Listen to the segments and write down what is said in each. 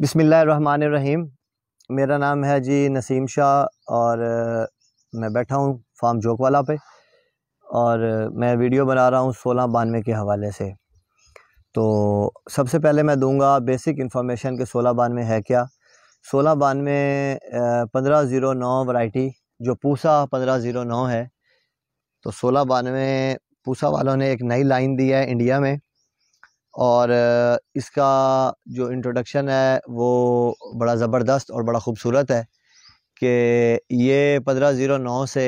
बिसमीम मेरा नाम है जी नसीम शाह और मैं बैठा हूँ फार्म जोक वाला पे और मैं वीडियो बना रहा हूँ सोलह बानवे के हवाले से तो सबसे पहले मैं दूंगा बेसिक इन्फॉर्मेशन के सोलह बानवे है क्या सोलह बानवे पंद्रह ज़ीरो नौ वाइटी जो पूसा पंद्रह ज़ीरो नौ है तो सोलह बानवे पूसा वालों ने एक नई लाइन दी है इंडिया में और इसका जो इंट्रोडक्शन है वो बड़ा ज़बरदस्त और बड़ा ख़ूबसूरत है कि ये पंद्रह ज़ीरो नौ से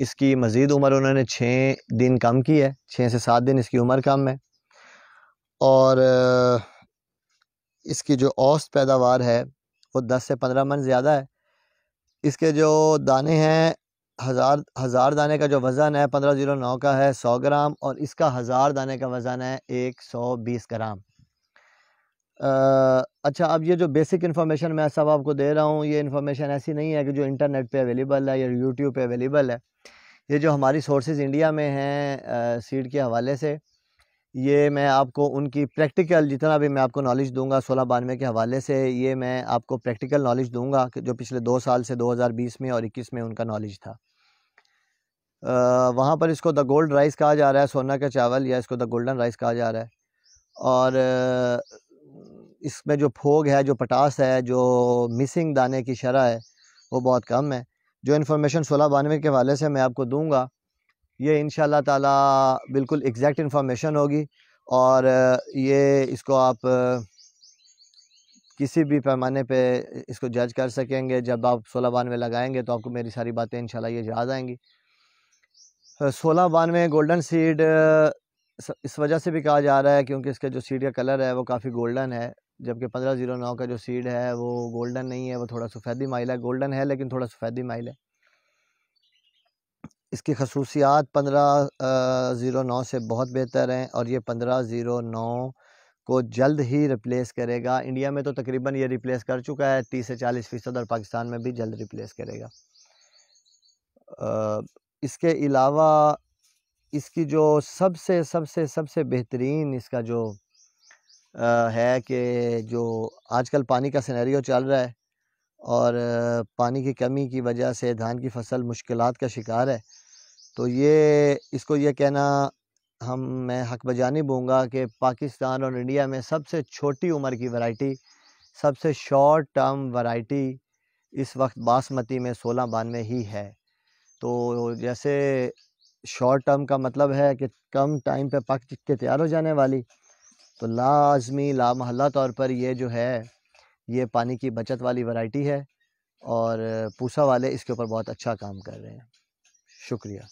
इसकी मज़ीद उम्र उन्होंने छः दिन कम की है छः से सात दिन इसकी उम्र कम है और इसकी जो औस्त पैदावार है वो दस से पंद्रह मन ज़्यादा है इसके जो दाने हैं हज़ार हज़ार दाने का जो वज़न है पंद्रह ज़ीरो नौ का है सौ ग्राम और इसका हज़ार दाने का वज़न है एक सौ बीस ग्राम आ, अच्छा अब ये जो बेसिक इन्फॉर्मेशन मैं सब आपको दे रहा हूँ ये इन्फॉर्मेशन ऐसी नहीं है कि जो इंटरनेट पे अवेलेबल है या यूट्यूब पे अवेलेबल है ये जो हमारी सोर्सेज इंडिया में हैं सीड के हवाले से ये मैं आपको उनकी प्रैक्टिकल जितना भी मैं आपको नॉलेज दूंगा सोलह बानवे के हवाले से ये मैं आपको प्रैक्टिकल नॉलेज दूंगा कि जो पिछले दो साल से 2020 में और 21 में उनका नॉलेज था आ, वहाँ पर इसको द गोल्ड राइस कहा जा रहा है सोना का चावल या इसको द गोल्डन राइस कहा जा रहा है और इसमें जो फोग है जो पटास है जो मिसिंग दाने की शरह है वो बहुत कम है जो इन्फॉर्मेशन सोलह बानवे के हवाले से मैं आपको दूँगा ये इन ताला बिल्कुल एग्जैक्ट इन्फॉर्मेशन होगी और ये इसको आप किसी भी पैमाने पे इसको जज कर सकेंगे जब आप सोलह बानवे लगाएंगे तो आपको मेरी सारी बातें इंशाल्लाह ये याद आएंगी सोलह बानवे गोल्डन सीड इस वजह से भी कहा जा रहा है क्योंकि इसके जो सीड का कलर है वो काफ़ी गोल्डन है जबकि पंद्रह जीरो नौ का जो सीड है वो गोल्डन नहीं है वो थोड़ा सफ़ेदी माइल है गोल्डन है लेकिन थोड़ा सफ़ेदी माइल है इसकी खसूसियात पंद्रह ज़ीरो नौ से बहुत बेहतर हैं और ये पंद्रह ज़ीरो नौ को जल्द ही रिप्लेस करेगा इंडिया में तो तकरीबन ये रिप्लेस कर चुका है तीस से चालीस फ़ीसद और पाकिस्तान में भी जल्द रिप्लेस करेगा आ, इसके अलावा इसकी जो सबसे सबसे सबसे बेहतरीन इसका जो आ, है कि जो आजकल पानी का सिनेरियो चल रहा है और पानी की कमी की वजह से धान की फसल मुश्किल का शिकार है तो ये इसको ये कहना हम मैं हक बजानी बोलूँगा कि पाकिस्तान और इंडिया में सबसे छोटी उम्र की वैरायटी सबसे शॉर्ट टर्म वैरायटी इस वक्त बासमती में सोलह बानवे ही है तो जैसे शॉर्ट टर्म का मतलब है कि कम टाइम पे पक के तैयार हो जाने वाली तो लाजमी ला महला तौर पर ये जो है ये पानी की बचत वाली वैरायटी है और पूसा वाले इसके ऊपर बहुत अच्छा काम कर रहे हैं शुक्रिया